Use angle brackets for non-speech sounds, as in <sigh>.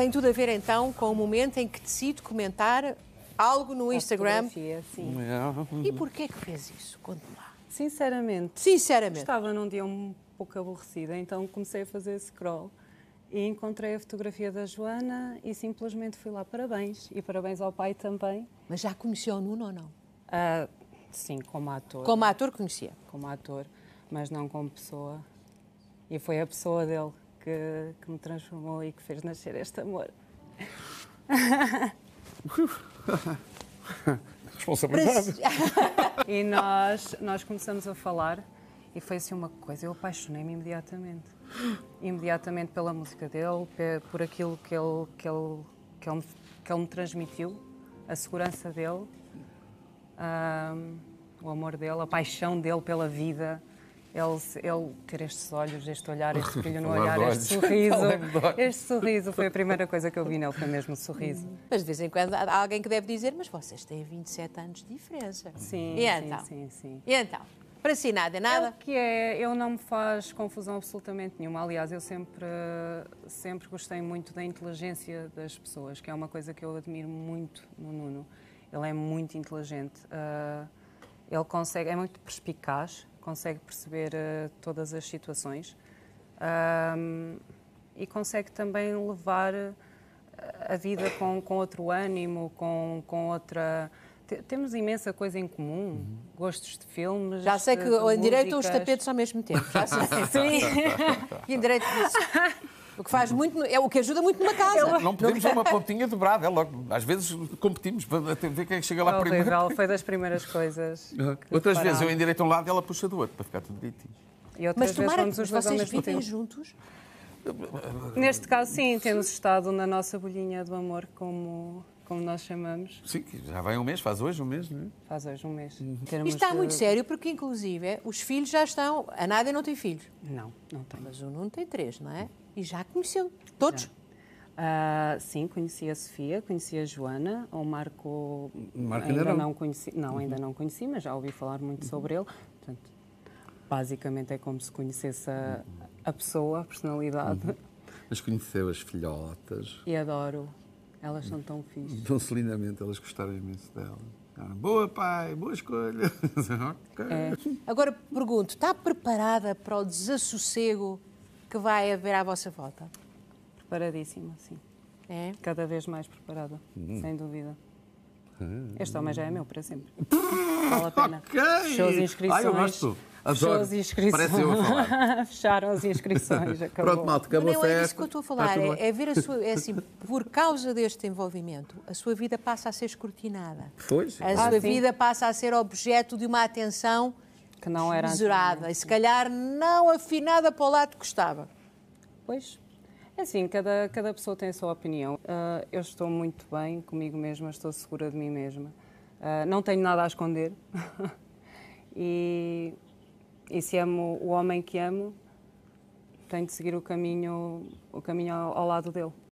Tem tudo a ver então com o momento em que decido comentar algo no a Instagram. Sim. É. E porquê que fez isso? Conte lá. Sinceramente. Sinceramente. Estava num dia um pouco aborrecida, então comecei a fazer scroll e encontrei a fotografia da Joana e simplesmente fui lá parabéns e parabéns ao pai também. Mas já conhecia o Nuno ou não? Uh, sim, como ator. Como ator conhecia? Como ator, mas não como pessoa. E foi a pessoa dele que, que me transformou e que fez nascer este amor. <laughs> Responsabilidade. e nós, nós começamos a falar e foi assim uma coisa, eu apaixonei-me imediatamente. Imediatamente pela música dele, por aquilo que ele, que ele, que ele, que ele me transmitiu, a segurança dele, um, ah, o amor dele, a paixão dele pela vida. Ele, ele, ter estes olhos, este olhar, este <laughs> brilho no olhar, este sorriso. <laughs> Este sorriso foi a primeira coisa que eu vi nele, foi mesmo o sorriso. Mas de vez em quando há alguém que deve dizer, mas vocês têm 27 anos de diferença. Sim, e sim, então? sim, sim. E então? Para si nada é nada? É o que é, eu não me faz confusão absolutamente nenhuma. Aliás, eu sempre, sempre gostei muito da inteligência das pessoas, que é uma coisa que eu admiro muito no Nuno. Ele é muito inteligente. Uh, ele consegue, é muito perspicaz, consegue perceber uh, todas as situações um, e consegue também levar eh, a vida com, com outro ânimo, com, com outra. Temos imensa coisa em comum, uhum. gostos de filmes. Já sei que endireitam os tapetes ao mesmo tempo. Já sei. <laughs> Sim. <laughs> endireitam <laughs> O que faz muito, é o que ajuda muito numa casa. Não podemos uma <laughs> pontinha dobrada, é logo, às vezes competimos para ver quem é chega lá Horrível, oh, primeiro. Foi das primeiras coisas. <laughs> Uhum. Outras vezes eu endireito um lado e ela puxa do outro, para ficar tudo direitinho. Mas tomara que vocês vivem juntos? Neste caso, sim, temos estado na nossa bolhinha do amor como como nós chamamos. Sim, já vai um mês, faz hoje um mês, não é? Faz hoje um mês. Uhum. Isto está muito sério, porque inclusive é, os filhos já estão. A Nádia não tem filhos. Não, não tem. Mas o Nuno tem três, não é? E já conheceu todos. Já. Uh, sim, conheci a Sofia, conheci a Joana, o Marco, Marco ainda não. não conheci, não, uhum. ainda não conheci, mas já ouvi falar muito uhum. sobre ele. Portanto, basicamente é como se conhecesse a, uhum. a pessoa, a personalidade. Uhum. Mas conheceu as filhotas. E adoro. Elas são tão fixas. Dão-se lindamente, elas gostaram imenso dela. Boa, pai, boa escolha. <laughs> É. Agora pergunto: está preparada para o desassossego que vai haver à vossa volta? Preparadíssima, sim. É? Cada vez mais preparada, hum. sem dúvida. Ah. Este homem já é meu para sempre. <laughs> Vale a pena. Ok! Shows, inscrições. Ai, eu gosto. Fechou as inscrições. Parece eu a falar. <laughs> Fecharam as inscrições. Acabou. Pronto, malta, acabou Não, é isso que eu estou a falar. É, é, ver a sua. É assim, <laughs> por causa deste envolvimento, a sua vida passa a ser escrutinada. Pois. A ah, sua sim. vida passa a ser objeto de uma atenção que não era mesurada e se calhar não afinada para o lado que gostava. Pois. É assim, cada, cada pessoa tem a sua opinião. Uh, eu estou muito bem comigo mesma, estou segura de mim mesma. Uh, não tenho nada a esconder. <laughs> e e se amo o homem que amo, tenho de seguir o caminho, o caminho ao, ao lado dele.